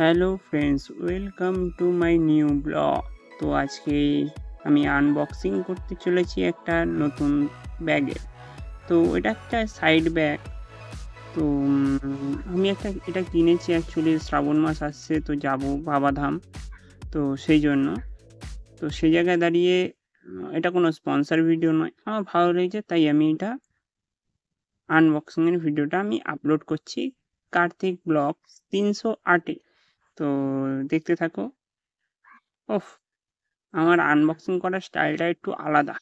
hello friends welcome to my new blog তো আজকে আমি আনবক্সিং করতে চলেছি একটা নতুন ব্যাগের তো এটা একটা সাইড ব্যাগ তো আমি একটা এটা কিনেছি অ্যাকচুয়ালি শ্রাবণ মাস আসছে তো যাবো বাবাধাম তো সেই জন্য তো সেই জায়গায় দাঁড়িয়ে এটা কোনো স্পন্সার ভিডিও নয় আমার ভালো লেগেছে তাই আমি এটা আনবক্সিংয়ের ভিডিওটা আমি আপলোড করছি কার্তিক ব্লগ তিনশো আটে তো দেখতে থাকো ওফ আমার আনবক্সিং করার স্টাইলটা একটু আলাদা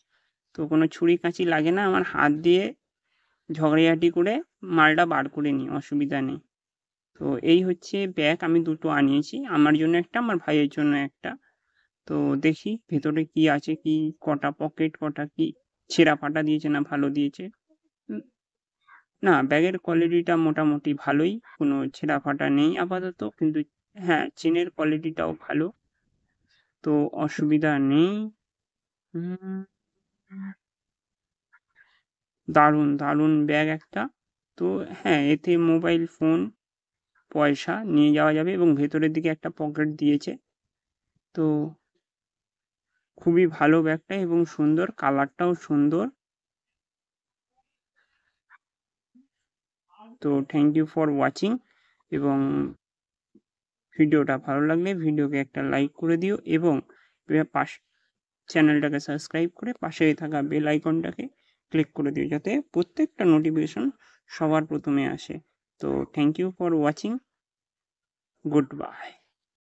তো কোনো ছুরি কাঁচি লাগে না আমার হাত দিয়ে ঝগড়াঝাটি করে মালটা বার করে নিই অসুবিধা নেই তো এই হচ্ছে ব্যাগ আমি দুটো আনিয়েছি আমার জন্য একটা আমার ভাইয়ের জন্য একটা তো দেখি ভেতরে কি আছে কি কটা পকেট কটা কি ছেঁড়া ফাটা দিয়েছে না ভালো দিয়েছে না ব্যাগের কোয়ালিটিটা মোটামুটি ভালোই কোনো ছেঁড়া ফাটা নেই আপাতত কিন্তু হ্যাঁ চেনের কোয়ালিটিটাও ভালো তো অসুবিধা নেই দারুণ দারুণ ব্যাগ একটা তো হ্যাঁ এতে মোবাইল ফোন পয়সা নিয়ে যাওয়া যাবে এবং ভেতরের দিকে একটা পকেট দিয়েছে তো খুবই ভালো ব্যাগটা এবং সুন্দর কালারটাও সুন্দর তো থ্যাংক ইউ ফর ওয়াচিং এবং ভিডিওটা ভালো লাগলে ভিডিওকে একটা লাইক করে দিও এবং পাশ চ্যানেলটাকে সাবস্ক্রাইব করে পাশে থাকা বেল আইকনটাকে ক্লিক করে দিও যাতে প্রত্যেকটা নোটিফিকেশন সবার প্রথমে আসে তো thank you for watching good by